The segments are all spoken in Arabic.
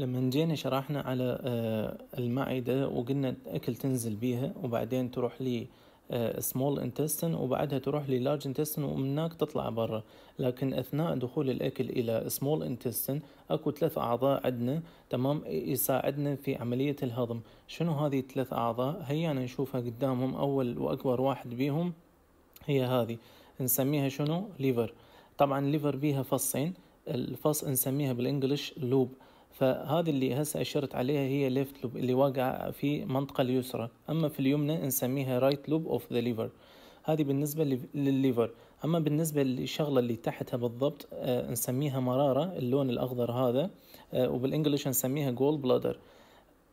لما جينا شرحنا على آه، المعدة وقلنا الأكل تنزل بيها وبعدين تروح لي سمول آه، انتستين وبعدها تروح لي لارج انتستين ومنك تطلع برا لكن اثناء دخول الاكل الى سمول انتستين اكو ثلاث اعضاء عندنا تمام يساعدنا في عمليه الهضم شنو هذه الثلاث اعضاء أنا نشوفها قدامهم اول واكبر واحد بيهم هي هذه نسميها شنو ليفر طبعا ليفر بيها فصين الفص نسميها بالانجلش لوب فهذه اللي هسه اشرت عليها هي ليفت لوب اللي واقعه في المنطقه اليسرى اما في اليمنى نسميها رايت لوب اوف ذا ليفر هذه بالنسبه للليفر اما بالنسبه للشغله اللي تحتها بالضبط آه نسميها مراره اللون الاخضر هذا آه وبالانجلش نسميها جول بلادر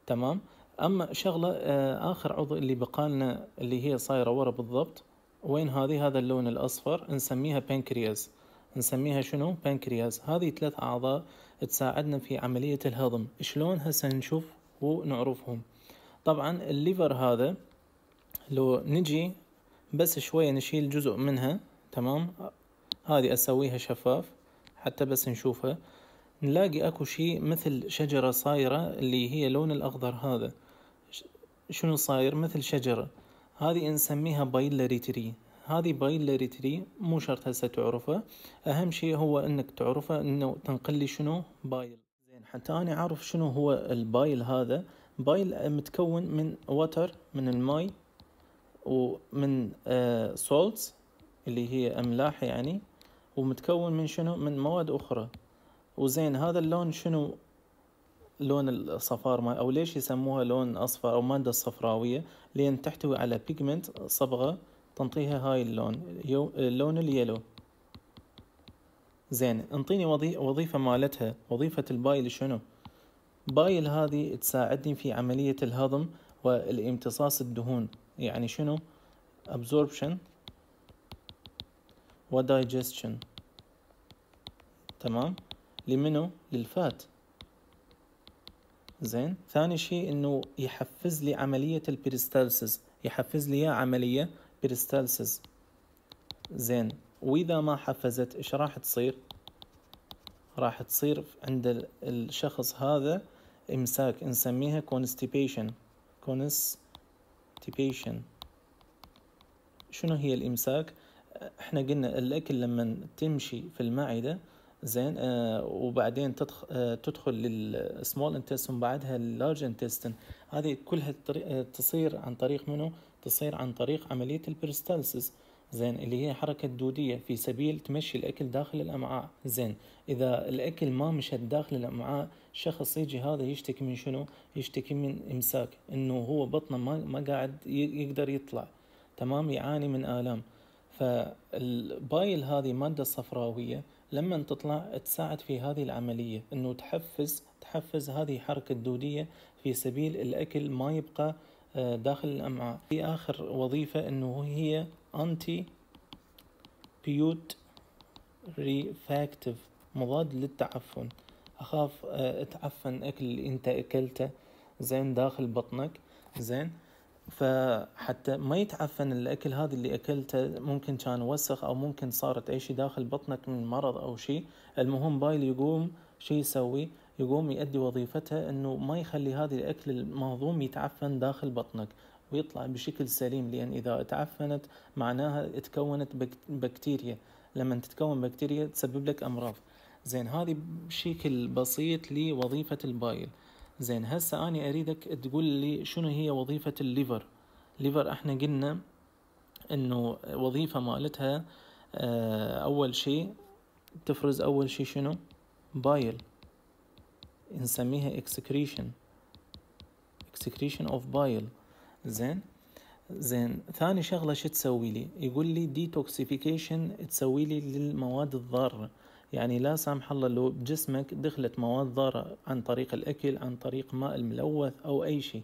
تمام اما شغله آه اخر عضو اللي بقالنا اللي هي صايره ورا بالضبط وين هذه هذا اللون الاصفر نسميها بنكرياس نسميها شنو بنكرياس هذه ثلاث اعضاء تساعدنا في عملية الهضم شلون هسه نشوف ونعرفهم طبعا الليفر هذا لو نجي بس شوية نشيل جزء منها تمام هذه اسويها شفاف حتى بس نشوفها نلاقي اكو شيء مثل شجرة صايرة اللي هي لون الاخضر هذا شنو صاير مثل شجرة هذه نسميها بايلريتري هذه بايلري تري مو شرط هسه تعرفه اهم شيء هو انك تعرفه انه تنقل لي شنو بايل زين حتى انا اعرف شنو هو البايل هذا بايل متكون من ووتر من الماي ومن سولتس آه، اللي هي املاح يعني ومتكون من شنو من مواد اخرى وزين هذا اللون شنو لون الصفار ما او ليش يسموها لون اصفر او ماده صفراويه لان تحتوي على بيجمنت صبغه تنطيها هاي اللون يو... اللون اليلو زين انطيني وظي... وظيفة مالتها وظيفة البايل شنو بايل هذه تساعدني في عملية الهضم والامتصاص الدهون يعني شنو absorption وdigestion تمام لمنو للفات زين ثاني شيء انه يحفز لي عملية البيريستالسيس يحفز لي عملية بيرستالسز زين وإذا ما حفزت إيش راح تصير راح تصير عند الشخص هذا إمساك نسميها كونستيبيشن كونستيبيشن شنو هي الإمساك احنا قلنا الأكل لما تمشي في المعدة زين آه وبعدين تدخ آه تدخل للسمول انتستن بعدها اللارج انتستن هذه كلها آه، تصير عن طريق منه تصير عن طريق عملية البريستالسيس زين اللي هي حركة دودية في سبيل تمشي الأكل داخل الأمعاء زين إذا الأكل ما مشت داخل الأمعاء شخص يجي هذا يشتكي من شنو يشتكي من إمساك إنه هو بطنه ما, ما قاعد يقدر يطلع تمام يعاني من آلام فالبايل هذه مادة صفراوية لما تطلع تساعد في هذه العملية انه تحفز تحفز هذه الحركة الدودية في سبيل الاكل ما يبقى داخل الأمعاء في آخر وظيفة أنه هي أنتي بيوت ريفاكتيف مضاد للتعفن أخاف آه، أتعفن أكل اللي أنت أكلته زين داخل بطنك زين فحتى ما يتعفن الاكل هذا اللي اكلته ممكن كان وسخ او ممكن صارت اي شيء داخل بطنك من مرض او شيء المهم بايل يقوم شيء يسوي يقوم يؤدي وظيفتها انه ما يخلي هذا الاكل المهضوم يتعفن داخل بطنك ويطلع بشكل سليم لان اذا تعفنت معناها تكونت بكتيريا لما تتكون بكتيريا تسبب لك امراض زين هذه بشكل بسيط لوظيفة البايل زين هسه أنا أريدك تقول لي شنو هي وظيفة الليفر الليفر احنا قلنا انه وظيفة مالتها آه، أول شيء تفرز أول شيء شنو بايل نسميها excretion excretion of bile زين زين ثاني شغله شو تسوي لي يقول لي detoxification تسوي لي للمواد الضاره يعني لا سامح الله لو بجسمك دخلت مواد ضاره عن طريق الاكل عن طريق ماء الملوث او اي شيء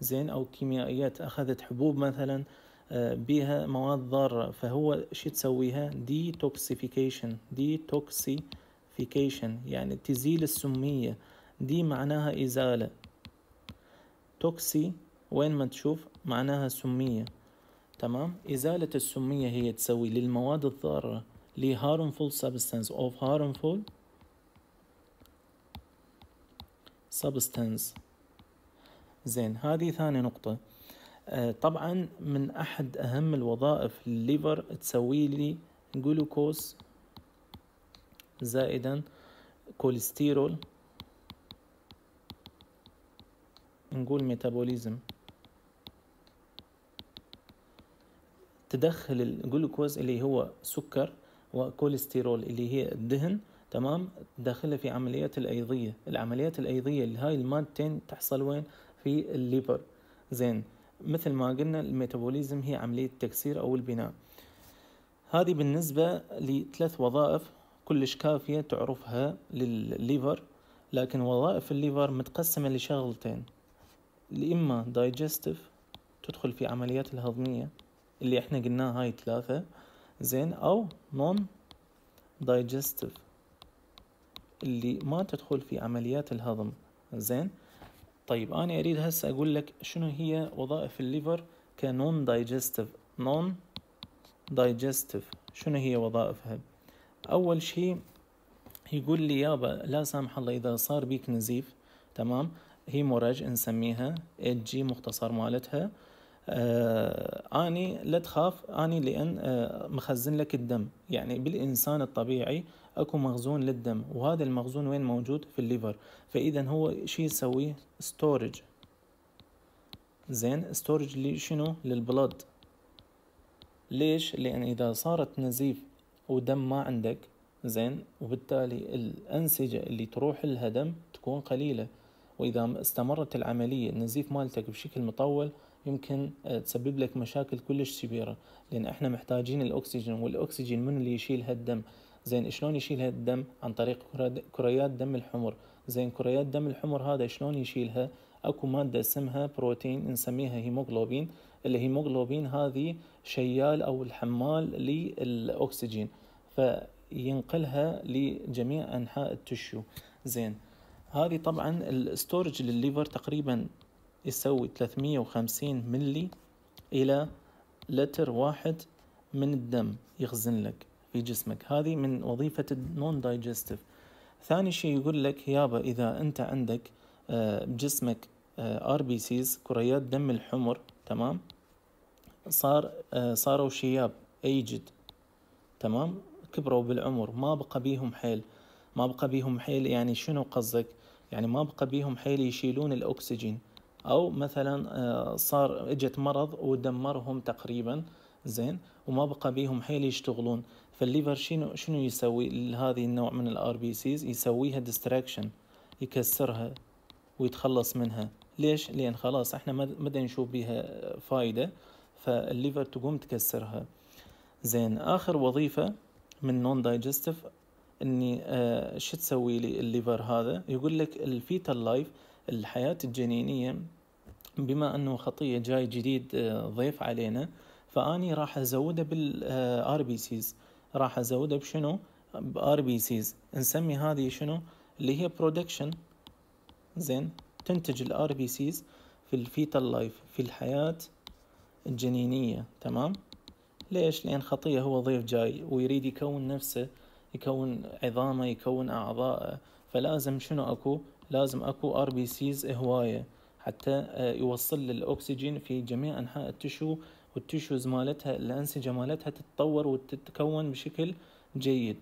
زين او كيميائيات اخذت حبوب مثلا آه، بها مواد ضاره فهو شو تسويها detoxification detoxification يعني تزيل السميه دي معناها إزالة توكسي وين ما تشوف معناها سمية تمام إزالة السمية هي تسوي للمواد الضارة لي harmful substance of harmful substance زين هذه ثاني نقطة آه طبعا من أحد أهم الوظائف الليفر تسوي لي جلوكوز زائدا كوليسترول نقول ميتابوليزم تدخل الجلوكوز اللي هو سكر وكوليسترول اللي هي الدهن تمام داخله في عمليات الأيضية العمليات الأيضية لهاي المادتين تحصل وين في الليبر زين مثل ما قلنا الميتابوليزم هي عملية التكسير أو البناء هذه بالنسبة لثلاث وظائف كلش كافية تعرفها للليفر لكن وظائف الليفر متقسمة لشغلتين اللي إما دايجستيف تدخل في عمليات الهضمية اللي إحنا قلناها هاي ثلاثة زين أو نون دايجستيف اللي ما تدخل في عمليات الهضم زين طيب أنا أريد هسه أقول لك شنو هي وظائف الليفر كنون دايجستيف نون دايجستيف شنو هي وظائفها أول شيء يقول لي يابا لا سامح الله إذا صار بيك نزيف تمام هيمورج نسميها جي مختصر مالتها آه اني لا تخاف اني لان آه مخزن لك الدم يعني بالانسان الطبيعي اكو مخزون للدم وهذا المخزون وين موجود في الليفر فاذا هو شي يسويه ستورج زين ستورج لي شنو للبلد ليش لان اذا صارت نزيف ودم ما عندك زين وبالتالي الانسجه اللي تروح لها دم تكون قليله وإذا استمرت العملية النزيف مالتك بشكل مطول يمكن آه، تسبب لك مشاكل كلش كبيرة لأن احنا محتاجين الأكسجين والأكسجين من اللي يشيل هالدم زين شلون يشيل هالدم عن طريق كريات دم الحمر زين كريات دم الحمر هذا شلون يشيلها اكو ماده اسمها بروتين نسميها هيموغلوبين هيموغلوبين هذه شيال او الحمال للاكسجين فينقلها لجميع انحاء التشو زين هذه طبعا الستورج للليفر تقريبا يسوي 350 ملي إلى لتر واحد من الدم يخزن لك في جسمك هذه من وظيفة النون دايجستيف ثاني شيء يقول لك يابا إذا أنت عندك بجسمك آه، ار آه، بي سيز كريات دم الحمر تمام صار آه، صاروا شياب ايجد تمام كبروا بالعمر ما بقى بيهم حيل ما بقى بيهم حيل يعني شنو قصدك يعني ما بقى بيهم حيل يشيلون الأكسجين أو مثلا آه، صار إجت مرض ودمرهم تقريبا زين وما بقى بيهم حيل يشتغلون فالليفر شنو شنو يسوي لهذه النوع من الار بي سيز يسويها ديستراكشن يكسرها ويتخلص منها ليش لان خلاص احنا ما نشوف بيها فايده فالليفر تقوم تكسرها زين اخر وظيفه من نون دايجستيف اني آه شو تسوي لي الليفر هذا يقول لك الفيتال لايف الحياه الجنينيه بما انه خطيه جاي جديد آه ضيف علينا فاني راح ازوده بالار آه، بي سيز راح ازوده بشنو بار بي سيز نسمي هذه شنو اللي هي برودكشن زين تنتج الار بي سيز في الفيتال لايف في الحياه الجنينيه تمام ليش لان خطيه هو ضيف جاي ويريد يكون نفسه يكون عظامه يكون اعضاء فلازم شنو اكو لازم اكو ار بي سيز هوايه حتى آه، يوصل للاكسجين في جميع انحاء التشو والتشوز مالتها الانسجه مالتها تتطور وتتكون بشكل جيد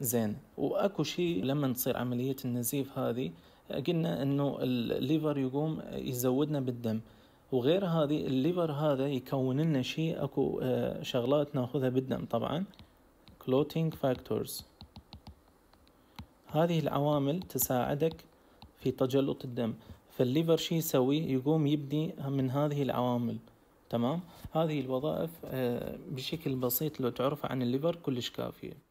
زين واكو شيء لما تصير عمليه النزيف هذه قلنا انه الليفر يقوم يزودنا بالدم وغير هذه الليفر هذا يكون لنا شيء اكو آه، شغلات ناخذها بالدم طبعا clotting factors هذه العوامل تساعدك في تجلط الدم فالليفر شي يسوي يقوم يبني من هذه العوامل تمام هذه الوظائف آه، بشكل بسيط لو تعرف عن الليفر كلش كافية